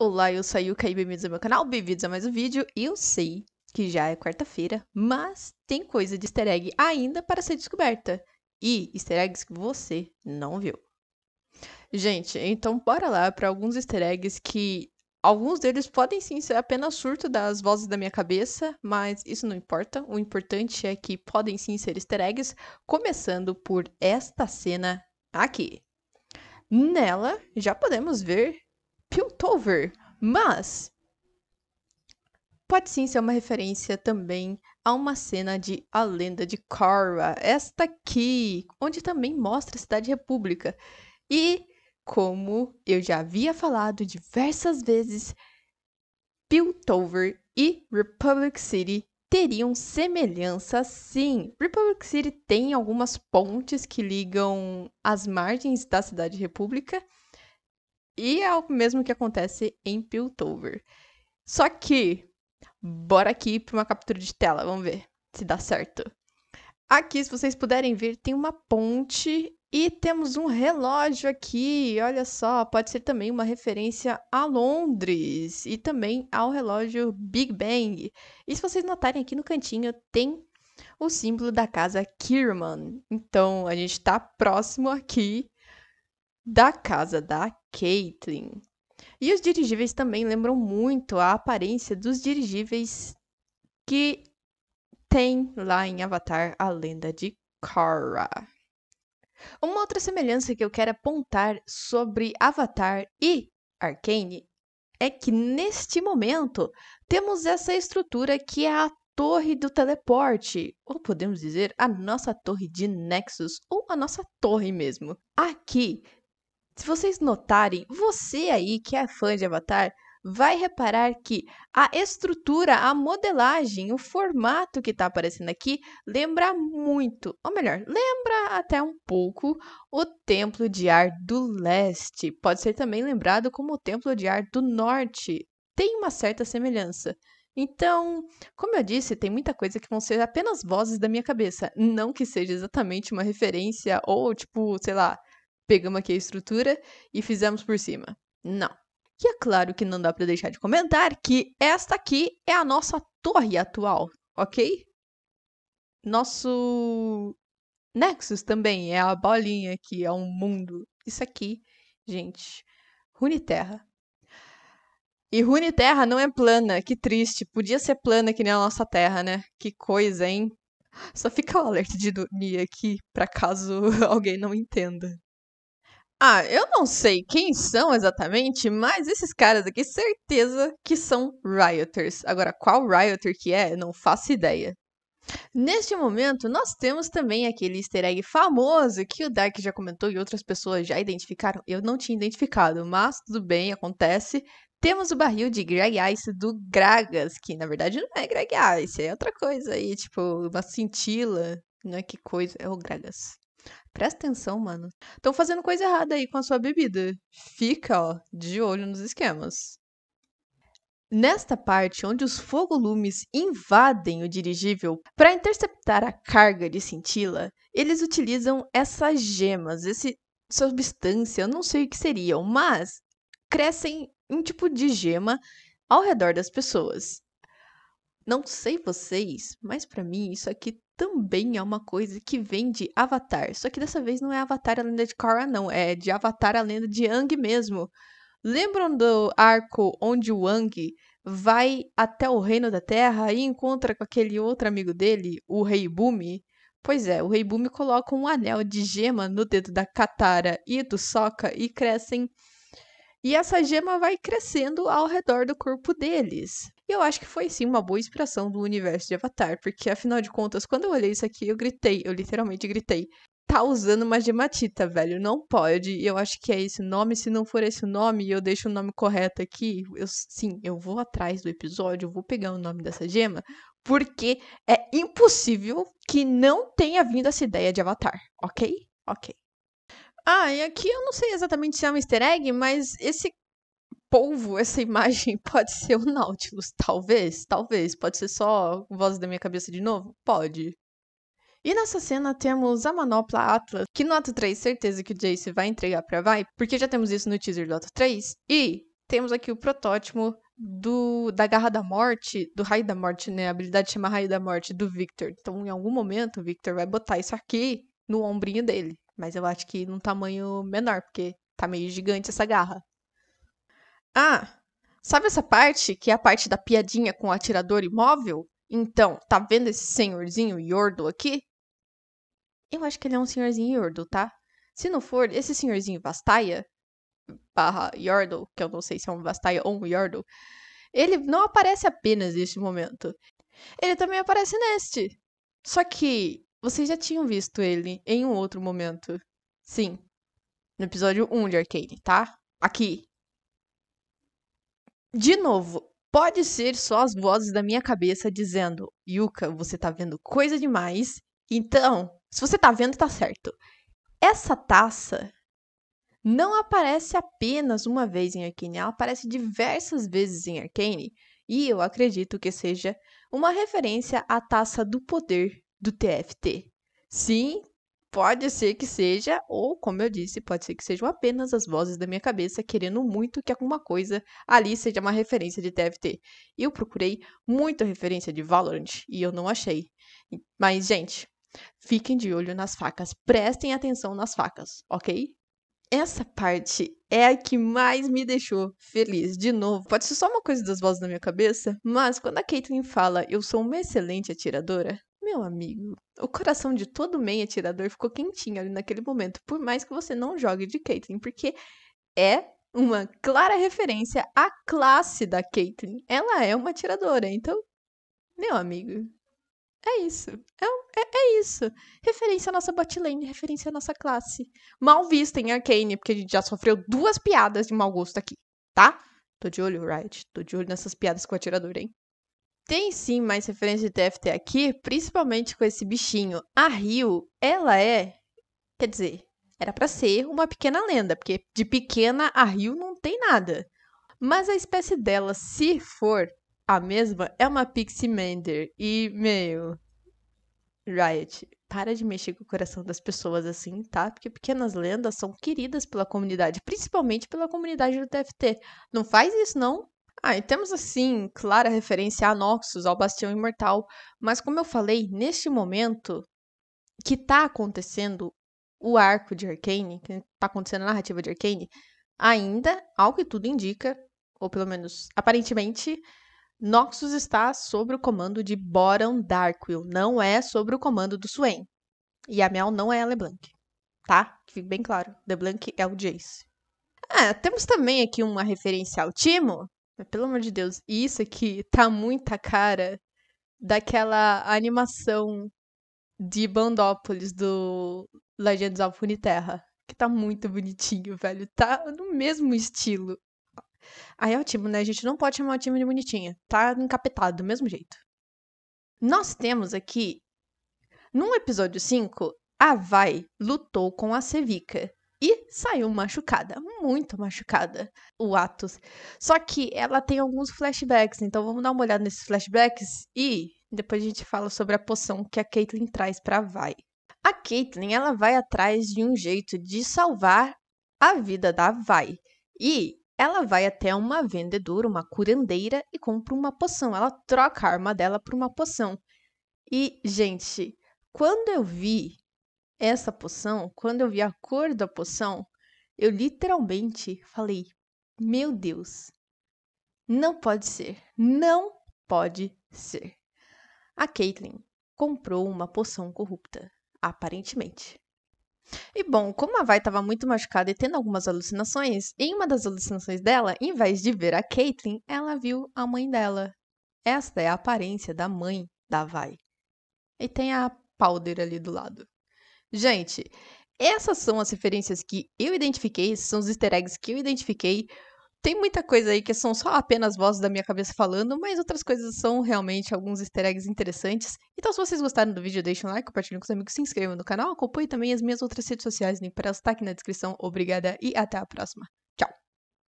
Olá, eu sou a Yuka e bem-vindos ao meu canal, bem-vindos a mais um vídeo. Eu sei que já é quarta-feira, mas tem coisa de easter egg ainda para ser descoberta. E easter eggs que você não viu. Gente, então bora lá para alguns easter eggs que... Alguns deles podem sim ser apenas surto das vozes da minha cabeça, mas isso não importa. O importante é que podem sim ser easter eggs, começando por esta cena aqui. Nela, já podemos ver Piltover, mas pode sim ser uma referência também a uma cena de A Lenda de Korra, esta aqui, onde também mostra a Cidade República. E, como eu já havia falado diversas vezes, Piltover e Republic City teriam semelhança sim. Republic City tem algumas pontes que ligam as margens da Cidade República e é o mesmo que acontece em Piltover. Só que, bora aqui para uma captura de tela, vamos ver se dá certo. Aqui, se vocês puderem ver, tem uma ponte e temos um relógio aqui. Olha só, pode ser também uma referência a Londres e também ao relógio Big Bang. E se vocês notarem aqui no cantinho, tem o símbolo da casa Kirman. Então, a gente está próximo aqui da casa da Caitlyn. E os dirigíveis também lembram muito a aparência dos dirigíveis que tem lá em Avatar a lenda de Korra. Uma outra semelhança que eu quero apontar sobre Avatar e Arcane é que neste momento temos essa estrutura que é a torre do teleporte, ou podemos dizer a nossa torre de Nexus, ou a nossa torre mesmo. Aqui se vocês notarem, você aí que é fã de Avatar, vai reparar que a estrutura, a modelagem, o formato que está aparecendo aqui lembra muito, ou melhor, lembra até um pouco o Templo de Ar do Leste. Pode ser também lembrado como o Templo de Ar do Norte. Tem uma certa semelhança. Então, como eu disse, tem muita coisa que vão ser apenas vozes da minha cabeça. Não que seja exatamente uma referência ou, tipo, sei lá, pegamos aqui a estrutura e fizemos por cima. Não. E é claro que não dá para deixar de comentar que esta aqui é a nossa torre atual, ok? Nosso Nexus também é a bolinha que é um mundo. Isso aqui, gente, Runeterra. E Runeterra não é plana, que triste. Podia ser plana que nem a nossa Terra, né? Que coisa, hein? Só fica o alerta de dormir aqui, para caso alguém não entenda. Ah, eu não sei quem são exatamente, mas esses caras aqui, certeza que são rioters. Agora, qual rioter que é, não faço ideia. Neste momento, nós temos também aquele easter egg famoso que o Dark já comentou e outras pessoas já identificaram. Eu não tinha identificado, mas tudo bem, acontece. Temos o barril de Greg Ice do Gragas, que na verdade não é Greg Ice, é outra coisa aí, tipo, uma cintila. Não é que coisa, é o Gragas. Presta atenção, mano. Estão fazendo coisa errada aí com a sua bebida. Fica, ó, de olho nos esquemas. Nesta parte, onde os fogolumes invadem o dirigível para interceptar a carga de cintila, eles utilizam essas gemas, essa substância, eu não sei o que seriam, mas crescem um tipo de gema ao redor das pessoas. Não sei vocês, mas para mim isso aqui também é uma coisa que vem de Avatar. Só que dessa vez não é Avatar a lenda de Korra, não. É de Avatar a lenda de Ang mesmo. Lembram do arco onde o Ang vai até o reino da Terra e encontra com aquele outro amigo dele, o Rei Bumi? Pois é, o Rei Bumi coloca um anel de gema no dedo da Katara e do Sokka e crescem e essa gema vai crescendo ao redor do corpo deles. E eu acho que foi sim uma boa inspiração do universo de Avatar, porque afinal de contas, quando eu olhei isso aqui, eu gritei, eu literalmente gritei. Tá usando uma gematita, velho, não pode. E eu acho que é esse nome, se não for esse o nome, eu deixo o nome correto aqui. Eu, sim, eu vou atrás do episódio, eu vou pegar o nome dessa gema, porque é impossível que não tenha vindo essa ideia de Avatar, ok? Ok. Ah, e aqui eu não sei exatamente se é um easter egg, mas esse polvo, essa imagem pode ser o Nautilus, talvez, talvez. Pode ser só voz da minha cabeça de novo? Pode. E nessa cena temos a manopla Atlas, que no ato 3 certeza que o Jace vai entregar para Vai, porque já temos isso no teaser do ato 3. E temos aqui o protótipo do da Garra da Morte, do Raio da Morte, né? A habilidade chama Raio da Morte do Victor. Então, em algum momento, o Victor vai botar isso aqui no ombrinho dele. Mas eu acho que num tamanho menor, porque tá meio gigante essa garra. Ah, sabe essa parte que é a parte da piadinha com o atirador imóvel? Então, tá vendo esse senhorzinho Yordo aqui? Eu acho que ele é um senhorzinho Yordo, tá? Se não for, esse senhorzinho Vastaia, barra Yordle, que eu não sei se é um Vastaia ou um Yordle, ele não aparece apenas neste momento. Ele também aparece neste. Só que vocês já tinham visto ele em um outro momento. Sim. No episódio 1 de Arcane, tá? Aqui. De novo, pode ser só as vozes da minha cabeça dizendo: Yuka, você tá vendo coisa demais. Então, se você tá vendo, tá certo. Essa taça não aparece apenas uma vez em Arcane, ela aparece diversas vezes em Arcane, e eu acredito que seja uma referência à taça do poder do TFT. Sim, pode ser que seja, ou como eu disse, pode ser que sejam apenas as vozes da minha cabeça querendo muito que alguma coisa ali seja uma referência de TFT. Eu procurei muita referência de Valorant e eu não achei. Mas, gente, fiquem de olho nas facas, prestem atenção nas facas, ok? Essa parte é a que mais me deixou feliz. De novo, pode ser só uma coisa das vozes da minha cabeça, mas quando a Caitlyn fala eu sou uma excelente atiradora, meu amigo, o coração de todo meio atirador ficou quentinho ali naquele momento, por mais que você não jogue de Caitlyn, porque é uma clara referência à classe da Caitlyn. Ela é uma atiradora, então, meu amigo, é isso. É, é, é isso. Referência à nossa botlane, referência à nossa classe. Mal vista em Arcane, porque a gente já sofreu duas piadas de mau gosto aqui, tá? Tô de olho, Riot. Tô de olho nessas piadas com o atirador, hein? Tem sim mais referência de TFT aqui, principalmente com esse bichinho. A Rio, ela é, quer dizer, era para ser uma pequena lenda, porque de pequena a Rio não tem nada. Mas a espécie dela, se for a mesma, é uma Pixie Mander e meio Riot. Para de mexer com o coração das pessoas assim, tá? Porque pequenas lendas são queridas pela comunidade, principalmente pela comunidade do TFT. Não faz isso não, ah, e temos assim clara referência a Noxus, ao Bastião Imortal, mas como eu falei, neste momento que tá acontecendo o arco de Arcane, que tá acontecendo a narrativa de Arcane, ainda, ao que tudo indica, ou pelo menos aparentemente, Noxus está sobre o comando de Boron Darkwill, não é sobre o comando do Swain. E a Mel não é a LeBlanc, tá? Que fique bem claro, LeBlanc é o Jace. Ah, temos também aqui uma referência ao Timo, pelo amor de Deus, isso aqui tá muita cara daquela animação de Bandópolis do Legends of Uniterra, que tá muito bonitinho, velho. Tá no mesmo estilo. Aí é o time, né? A gente não pode chamar o time de bonitinha. Tá encapetado do mesmo jeito. Nós temos aqui, num episódio 5, a Vai lutou com a Sevica e saiu machucada, muito machucada, o Atos. Só que ela tem alguns flashbacks, então vamos dar uma olhada nesses flashbacks e depois a gente fala sobre a poção que a Caitlyn traz para Vai. A Caitlyn, ela vai atrás de um jeito de salvar a vida da Vai. E ela vai até uma vendedora, uma curandeira e compra uma poção. Ela troca a arma dela por uma poção. E, gente, quando eu vi essa poção, quando eu vi a cor da poção, eu literalmente falei: Meu Deus, não pode ser, não pode ser. A Caitlyn comprou uma poção corrupta, aparentemente. E bom, como a Vai estava muito machucada e tendo algumas alucinações, em uma das alucinações dela, em vez de ver a Caitlyn, ela viu a mãe dela. Esta é a aparência da mãe da Vai. E tem a Powder ali do lado. Gente, essas são as referências que eu identifiquei, esses são os easter eggs que eu identifiquei. Tem muita coisa aí que são só apenas vozes da minha cabeça falando, mas outras coisas são realmente alguns easter eggs interessantes. Então, se vocês gostaram do vídeo, deixem um like, compartilhem com os amigos, se inscrevam no canal, acompanhe também as minhas outras redes sociais, link para elas tá aqui na descrição. Obrigada e até a próxima.